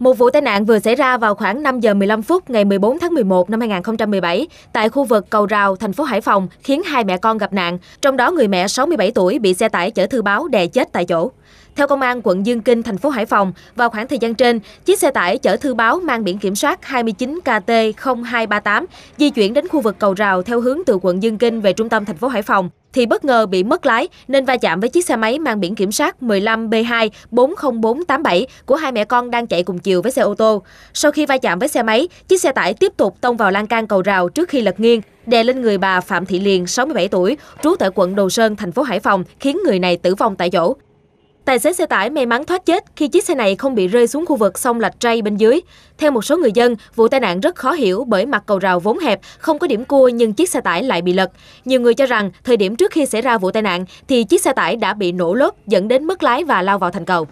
Một vụ tai nạn vừa xảy ra vào khoảng 5 giờ 15 phút ngày 14 tháng 11 năm 2017 tại khu vực Cầu Rào, thành phố Hải Phòng khiến hai mẹ con gặp nạn, trong đó người mẹ 67 tuổi bị xe tải chở thư báo đè chết tại chỗ. Theo công an quận Dương Kinh, thành phố Hải Phòng, vào khoảng thời gian trên, chiếc xe tải chở thư báo mang biển kiểm soát 29KT0238 di chuyển đến khu vực Cầu Rào theo hướng từ quận Dương Kinh về trung tâm thành phố Hải Phòng thì bất ngờ bị mất lái nên va chạm với chiếc xe máy mang biển kiểm soát 15B2 40487 của hai mẹ con đang chạy cùng chiều với xe ô tô. Sau khi va chạm với xe máy, chiếc xe tải tiếp tục tông vào lan can cầu rào trước khi lật nghiêng, đè lên người bà Phạm Thị Liền 67 tuổi, trú tại quận Đồ Sơn, thành phố Hải Phòng, khiến người này tử vong tại chỗ. Tài xế xe tải may mắn thoát chết khi chiếc xe này không bị rơi xuống khu vực sông Lạch Tray bên dưới. Theo một số người dân, vụ tai nạn rất khó hiểu bởi mặt cầu rào vốn hẹp, không có điểm cua nhưng chiếc xe tải lại bị lật. Nhiều người cho rằng thời điểm trước khi xảy ra vụ tai nạn thì chiếc xe tải đã bị nổ lốp dẫn đến mất lái và lao vào thành cầu.